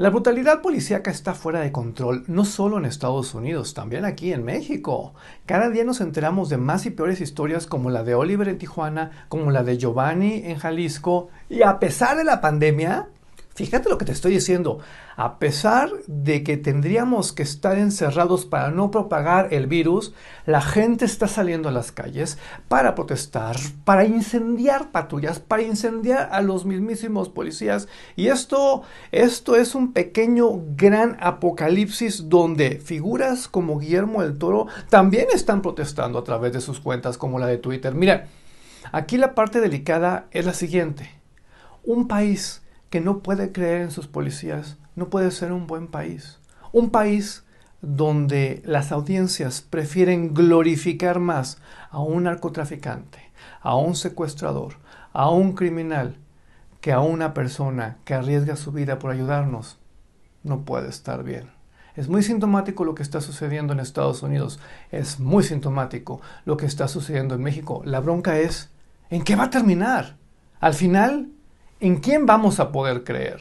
La brutalidad policíaca está fuera de control, no solo en Estados Unidos, también aquí en México. Cada día nos enteramos de más y peores historias como la de Oliver en Tijuana, como la de Giovanni en Jalisco, y a pesar de la pandemia, Fíjate lo que te estoy diciendo. A pesar de que tendríamos que estar encerrados para no propagar el virus, la gente está saliendo a las calles para protestar, para incendiar patrullas, para incendiar a los mismísimos policías. Y esto, esto es un pequeño gran apocalipsis donde figuras como Guillermo el Toro también están protestando a través de sus cuentas como la de Twitter. Mira, aquí la parte delicada es la siguiente. Un país que no puede creer en sus policías, no puede ser un buen país. Un país donde las audiencias prefieren glorificar más a un narcotraficante, a un secuestrador, a un criminal, que a una persona que arriesga su vida por ayudarnos, no puede estar bien. Es muy sintomático lo que está sucediendo en Estados Unidos, es muy sintomático lo que está sucediendo en México. La bronca es, ¿en qué va a terminar? Al final, ¿en quién vamos a poder creer?